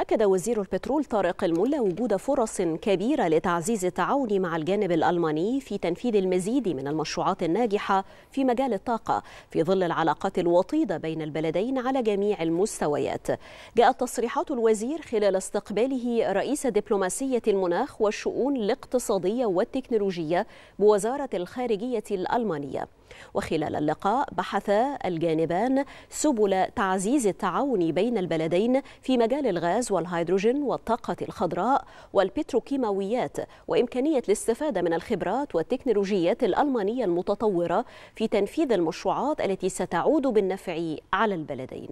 أكد وزير البترول طارق الملا وجود فرص كبيرة لتعزيز التعاون مع الجانب الألماني في تنفيذ المزيد من المشروعات الناجحة في مجال الطاقة في ظل العلاقات الوطيدة بين البلدين على جميع المستويات. جاءت تصريحات الوزير خلال استقباله رئيس دبلوماسية المناخ والشؤون الاقتصادية والتكنولوجية بوزارة الخارجية الألمانية. وخلال اللقاء بحث الجانبان سبل تعزيز التعاون بين البلدين في مجال الغاز والهيدروجين والطاقة الخضراء والبتروكيماويات وإمكانية الاستفادة من الخبرات والتكنولوجيات الألمانية المتطورة في تنفيذ المشروعات التي ستعود بالنفع على البلدين